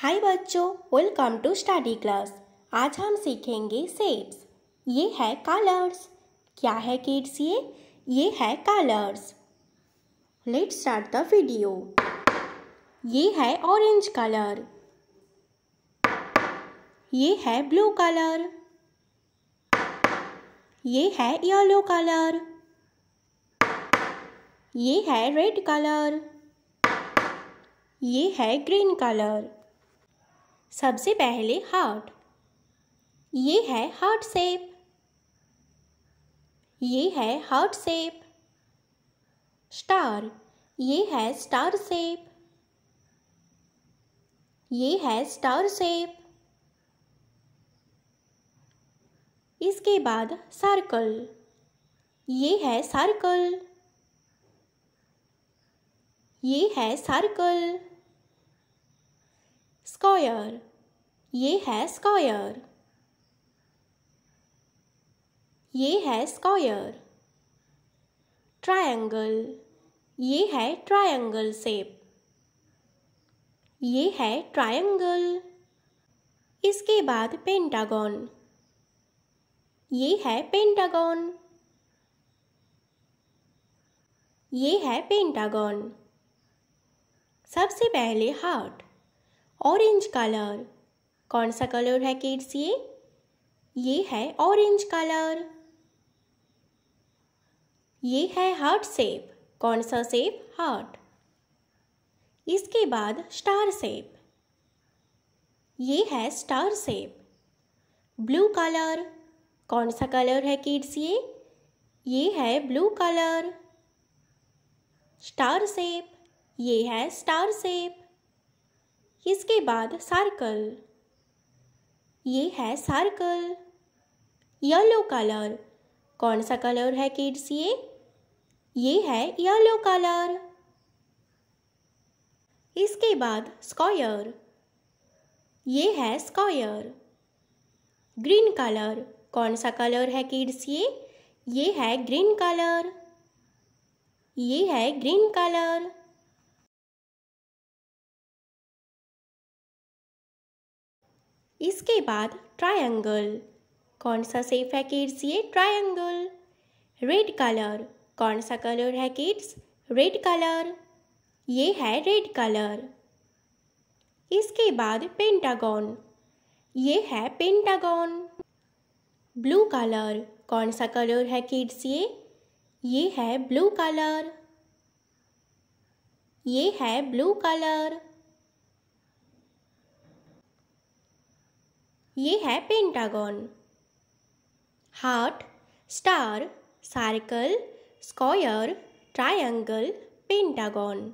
हाय बच्चों welcome to study class आज हम सीखेंगे सेप्स ये है कलर्स क्या है किड्स ये ये है colours let start the video ये है ऑरेंज कलर ये है ब्लू कलर ये है येलो कलर ये है रेड कलर ये है ग्रीन कलर सबसे पहले हार्ट ये है हार्ट सेप ये है हार्ट सेप स्टार ये है स्टार सेप ये है स्टार सेप इसके बाद सर्कल ये है सर्कल ये है सर्कल स्क्वायर ये है स्कॉयर ये है स्कॉयर ट्रायंगल ये है ट्रायंगल सेप ये है ट्रायंगल इसके बाद पेंटागॉन ये है पेंटागॉन ये है पेंटागॉन सबसे पहले हार्ट ऑरेंज कलर कौन सा कलर है किड्स ये ये है ऑरेंज कलर ये है हार्ट सेप कौन सा सेप हार्ट इसके बाद स्टार सेप ये है स्टार सेप ब्लू कलर कौन सा कलर है किड्स ये ये है ब्लू कलर स्टार सेप ये है स्टार सेप इसके बाद सर्कल ये है सर्कल येलो कलर कौन सा कलर है किड्स ये ये है येलो कलर इसके बाद स्क्वायर ये है स्क्वायर ग्रीन कलर कौन सा कलर है किड्स ये ये है ग्रीन कलर ये है ग्रीन कलर इसके बाद ट्रायंगल कौन सा सेफ है किड्स ये ट्रायंगल रेड कलर कौन सा कलर है किड्स रेड कलर ये है रेड कलर इसके बाद पेंटागॉन ये है पेंटागॉन ब्लू कलर कौन सा कलर है किड्स ये ये है ब्लू कलर ये है ब्लू कलर ये है pentagon heart star circle square triangle pentagon